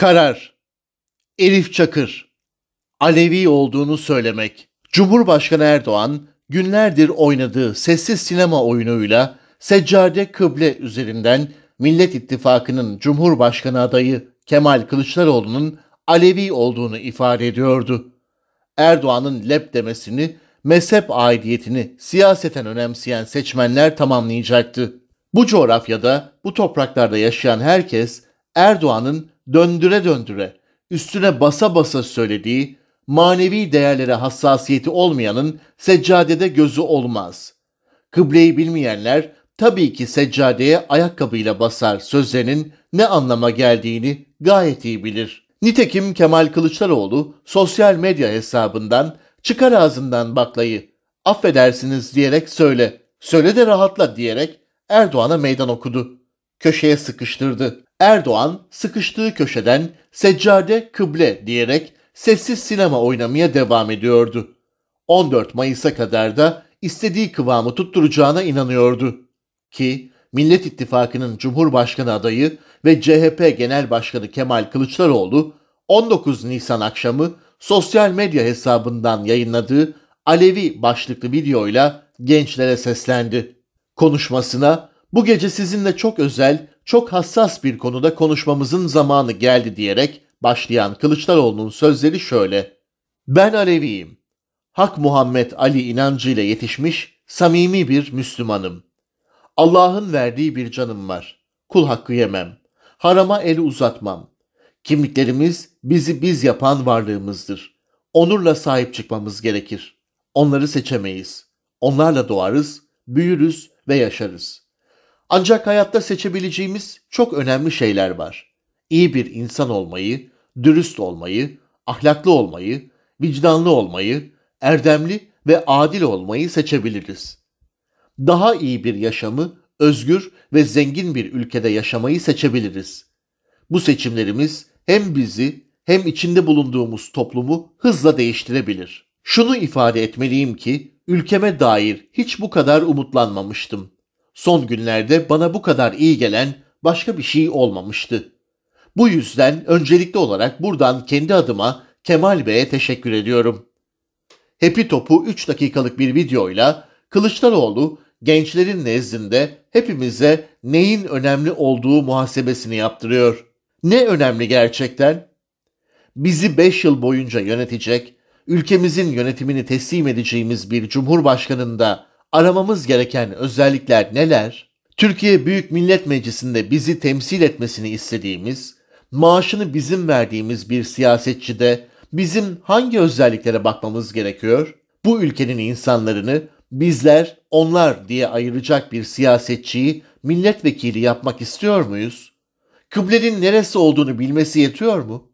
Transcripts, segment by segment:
Karar Elif Çakır Alevi olduğunu söylemek. Cumhurbaşkanı Erdoğan günlerdir oynadığı sessiz sinema oyunuyla Seccade Kıble üzerinden Millet İttifakı'nın Cumhurbaşkanı adayı Kemal Kılıçdaroğlu'nun Alevi olduğunu ifade ediyordu. Erdoğan'ın lep demesini, mezhep aidiyetini siyaseten önemseyen seçmenler tamamlayacaktı. Bu coğrafyada, bu topraklarda yaşayan herkes Erdoğan'ın döndüre döndüre, üstüne basa basa söylediği manevi değerlere hassasiyeti olmayanın seccadede gözü olmaz. Kıbleyi bilmeyenler tabii ki seccadeye ayakkabıyla basar sözlerinin ne anlama geldiğini gayet iyi bilir. Nitekim Kemal Kılıçdaroğlu sosyal medya hesabından çıkar ağzından baklayı affedersiniz diyerek söyle, söyle de rahatla diyerek Erdoğan'a meydan okudu köşeye sıkıştırdı. Erdoğan sıkıştığı köşeden seccade kıble diyerek sessiz sinema oynamaya devam ediyordu. 14 Mayıs'a kadar da istediği kıvamı tutturacağına inanıyordu. Ki Millet İttifakı'nın Cumhurbaşkanı adayı ve CHP Genel Başkanı Kemal Kılıçdaroğlu 19 Nisan akşamı sosyal medya hesabından yayınladığı Alevi başlıklı videoyla gençlere seslendi. Konuşmasına bu gece sizinle çok özel, çok hassas bir konuda konuşmamızın zamanı geldi diyerek başlayan Kılıçdaroğlu'nun sözleri şöyle. Ben Aleviyim. Hak Muhammed Ali inancıyla yetişmiş, samimi bir Müslümanım. Allah'ın verdiği bir canım var. Kul hakkı yemem. Harama el uzatmam. Kimliklerimiz bizi biz yapan varlığımızdır. Onurla sahip çıkmamız gerekir. Onları seçemeyiz. Onlarla doğarız, büyürüz ve yaşarız. Ancak hayatta seçebileceğimiz çok önemli şeyler var. İyi bir insan olmayı, dürüst olmayı, ahlaklı olmayı, vicdanlı olmayı, erdemli ve adil olmayı seçebiliriz. Daha iyi bir yaşamı, özgür ve zengin bir ülkede yaşamayı seçebiliriz. Bu seçimlerimiz hem bizi hem içinde bulunduğumuz toplumu hızla değiştirebilir. Şunu ifade etmeliyim ki ülkeme dair hiç bu kadar umutlanmamıştım. Son günlerde bana bu kadar iyi gelen başka bir şey olmamıştı. Bu yüzden öncelikli olarak buradan kendi adıma Kemal Bey'e teşekkür ediyorum. Hepi Top'u 3 dakikalık bir videoyla Kılıçdaroğlu gençlerin nezdinde hepimize neyin önemli olduğu muhasebesini yaptırıyor. Ne önemli gerçekten? Bizi 5 yıl boyunca yönetecek, ülkemizin yönetimini teslim edeceğimiz bir cumhurbaşkanında aramamız gereken özellikler neler? Türkiye Büyük Millet Meclisi'nde bizi temsil etmesini istediğimiz, maaşını bizim verdiğimiz bir siyasetçi de bizim hangi özelliklere bakmamız gerekiyor? Bu ülkenin insanlarını bizler onlar diye ayıracak bir siyasetçiyi milletvekili yapmak istiyor muyuz? Kıblenin neresi olduğunu bilmesi yetiyor mu?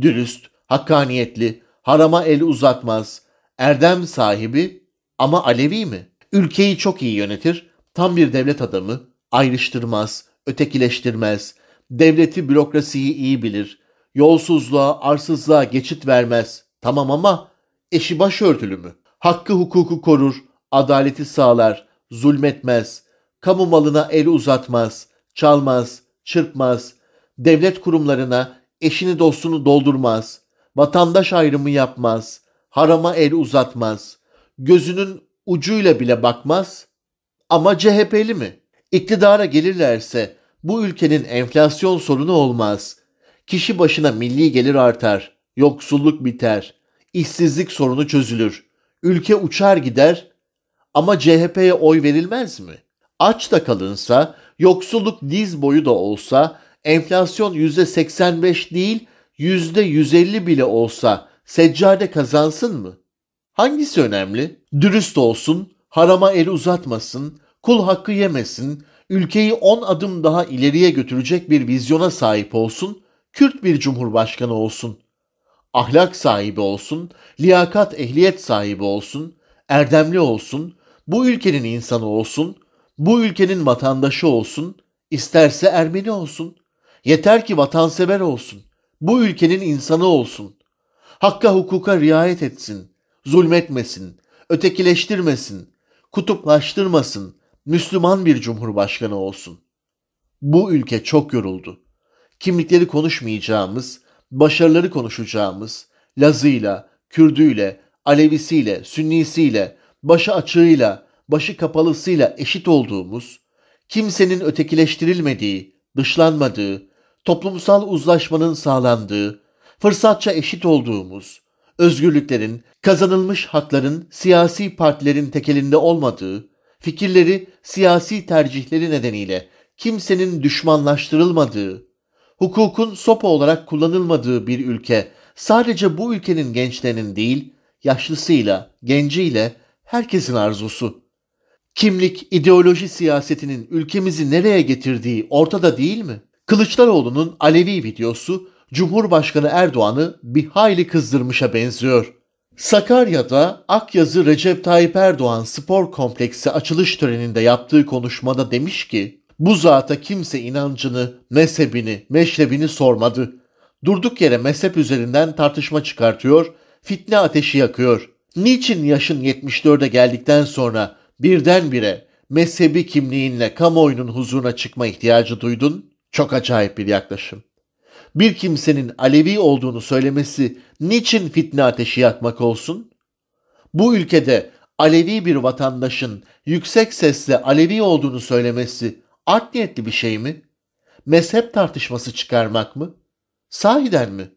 Dürüst, hakkaniyetli, harama el uzatmaz, erdem sahibi ama Alevi mi? Ülkeyi çok iyi yönetir, tam bir devlet adamı, ayrıştırmaz, ötekileştirmez, devleti bürokrasiyi iyi bilir, yolsuzluğa, arsızlığa geçit vermez. Tamam ama eşi başörtülü mü? Hakkı hukuku korur, adaleti sağlar, zulmetmez, kamu malına el uzatmaz, çalmaz, çırpmaz, devlet kurumlarına eşini dostunu doldurmaz, vatandaş ayrımı yapmaz, harama el uzatmaz, gözünün ucuyla bile bakmaz ama CHP'li mi? İktidara gelirlerse bu ülkenin enflasyon sorunu olmaz. Kişi başına milli gelir artar, yoksulluk biter, işsizlik sorunu çözülür. Ülke uçar gider ama CHP'ye oy verilmez mi? Aç da kalınsa, yoksulluk diz boyu da olsa, enflasyon %85 değil %150 bile olsa seccade kazansın mı? Hangisi önemli? Dürüst olsun, harama el uzatmasın, kul hakkı yemesin, ülkeyi 10 adım daha ileriye götürecek bir vizyona sahip olsun, Kürt bir cumhurbaşkanı olsun. Ahlak sahibi olsun, liyakat ehliyet sahibi olsun, erdemli olsun, bu ülkenin insanı olsun, bu ülkenin vatandaşı olsun, isterse Ermeni olsun. Yeter ki vatansever olsun, bu ülkenin insanı olsun. Hakka hukuka riayet etsin.'' zulmetmesin, ötekileştirmesin, kutuplaştırmasın, Müslüman bir cumhurbaşkanı olsun. Bu ülke çok yoruldu. Kimlikleri konuşmayacağımız, başarıları konuşacağımız, Lazıyla, Kürdüyle, Alevisiyle, Sünnisiyle, başı açığıyla, başı kapalısıyla eşit olduğumuz, kimsenin ötekileştirilmediği, dışlanmadığı, toplumsal uzlaşmanın sağlandığı, fırsatça eşit olduğumuz, özgürlüklerin, kazanılmış hakların siyasi partilerin tekelinde olmadığı, fikirleri siyasi tercihleri nedeniyle kimsenin düşmanlaştırılmadığı, hukukun sopa olarak kullanılmadığı bir ülke sadece bu ülkenin gençlerinin değil, yaşlısıyla, genciyle herkesin arzusu. Kimlik, ideoloji siyasetinin ülkemizi nereye getirdiği ortada değil mi? Kılıçdaroğlu'nun Alevi videosu Cumhurbaşkanı Erdoğan'ı bir hayli kızdırmışa benziyor. Sakarya'da Akyazı Recep Tayyip Erdoğan Spor Kompleksi açılış töreninde yaptığı konuşmada demiş ki bu zata kimse inancını, mezhebini, meşrebini sormadı. Durduk yere mezhep üzerinden tartışma çıkartıyor, fitne ateşi yakıyor. Niçin yaşın 74'e geldikten sonra birdenbire mezhebi kimliğinle kamuoyunun huzuruna çıkma ihtiyacı duydun? Çok acayip bir yaklaşım bir kimsenin Alevi olduğunu söylemesi niçin fitne ateşi yakmak olsun? Bu ülkede Alevi bir vatandaşın yüksek sesle Alevi olduğunu söylemesi art niyetli bir şey mi? Mezhep tartışması çıkarmak mı? Sahiden mi?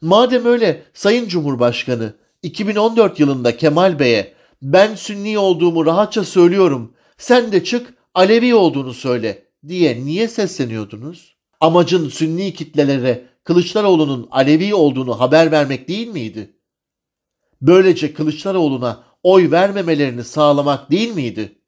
Madem öyle Sayın Cumhurbaşkanı 2014 yılında Kemal Bey'e ben Sünni olduğumu rahatça söylüyorum sen de çık Alevi olduğunu söyle diye niye sesleniyordunuz? amacın sünni kitlelere Kılıçdaroğlu'nun Alevi olduğunu haber vermek değil miydi? Böylece Kılıçdaroğlu'na oy vermemelerini sağlamak değil miydi?''